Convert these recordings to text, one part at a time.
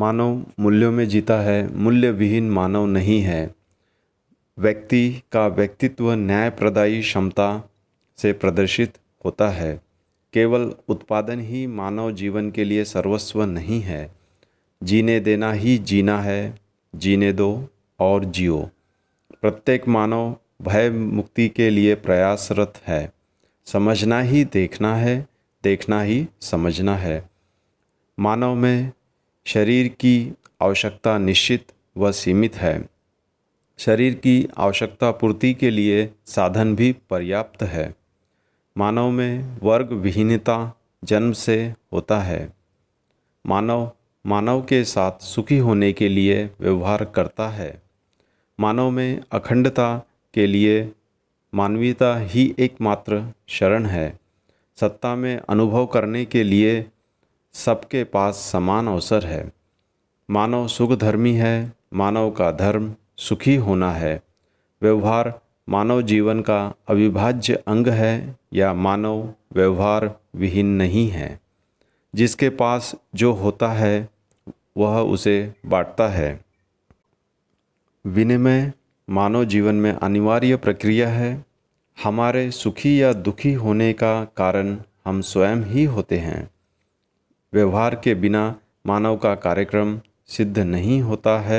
मानव मूल्यों में जीता है मूल्य विहीन मानव नहीं है व्यक्ति का व्यक्तित्व न्याय प्रदायी क्षमता से प्रदर्शित होता है केवल उत्पादन ही मानव जीवन के लिए सर्वस्व नहीं है जीने देना ही जीना है जीने दो और जियो प्रत्येक मानव भय मुक्ति के लिए प्रयासरत है समझना ही देखना है देखना ही समझना है मानव में शरीर की आवश्यकता निश्चित व सीमित है शरीर की आवश्यकता पूर्ति के लिए साधन भी पर्याप्त है मानव में वर्ग विहीनता जन्म से होता है मानव मानव के साथ सुखी होने के लिए व्यवहार करता है मानव में अखंडता के लिए मानवीयता ही एकमात्र शरण है सत्ता में अनुभव करने के लिए सबके पास समान अवसर है मानव सुखधर्मी है मानव का धर्म सुखी होना है व्यवहार मानव जीवन का अविभाज्य अंग है या मानव व्यवहार विहीन नहीं है जिसके पास जो होता है वह उसे बांटता है विनिमय मानव जीवन में अनिवार्य प्रक्रिया है हमारे सुखी या दुखी होने का कारण हम स्वयं ही होते हैं व्यवहार के बिना मानव का कार्यक्रम सिद्ध नहीं होता है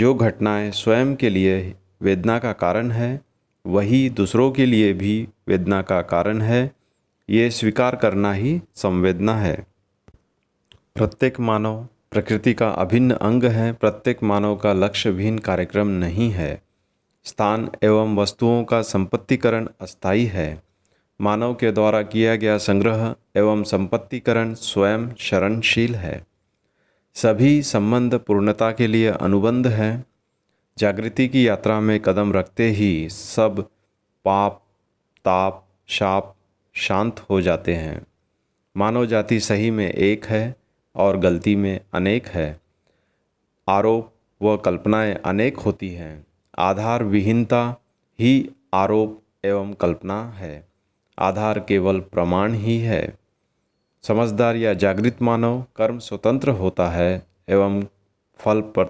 जो घटनाएं स्वयं के लिए वेदना का कारण है वही दूसरों के लिए भी वेदना का कारण है ये स्वीकार करना ही संवेदना है प्रत्येक मानव प्रकृति का अभिन्न अंग है प्रत्येक मानव का लक्ष्य भिन्न कार्यक्रम नहीं है स्थान एवं वस्तुओं का संपत्तिकरण अस्थायी है मानव के द्वारा किया गया संग्रह एवं संपत्तिकरण स्वयं शरणशील है सभी संबंध पूर्णता के लिए अनुबंध हैं जागृति की यात्रा में कदम रखते ही सब पाप ताप शाप शांत हो जाते हैं मानव जाति सही में एक है और गलती में अनेक है आरोप व कल्पनाएं अनेक होती हैं आधार विहीनता ही आरोप एवं कल्पना है आधार केवल प्रमाण ही है समझदार या जागृत मानव कर्म स्वतंत्र होता है एवं फल पर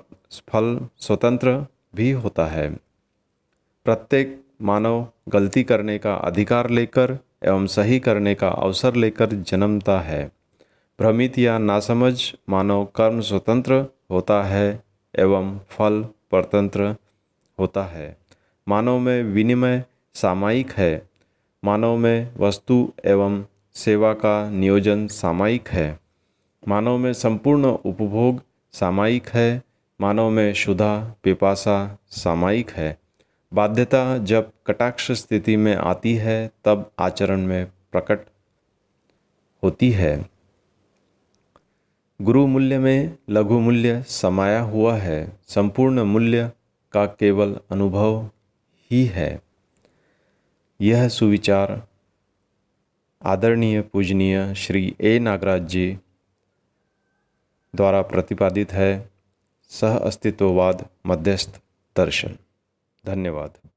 फल स्वतंत्र भी होता है प्रत्येक मानव गलती करने का अधिकार लेकर एवं सही करने का अवसर लेकर जन्मता है भ्रमित या नासमझ मानव कर्म स्वतंत्र होता है एवं फल परतंत्र होता है मानव में विनिमय सामायिक है मानव में वस्तु एवं सेवा का नियोजन सामायिक है मानव में संपूर्ण उपभोग सामायिक है मानव में शुदा पिपासा सामायिक है बाध्यता जब कटाक्ष स्थिति में आती है तब आचरण में प्रकट होती है गुरु मूल्य में लघु मूल्य समाया हुआ है संपूर्ण मूल्य का केवल अनुभव ही है यह सुविचार आदरणीय पूजनीय श्री ए नागराज जी द्वारा प्रतिपादित है सह अस्तित्ववाद मध्यस्थ दर्शन धन्यवाद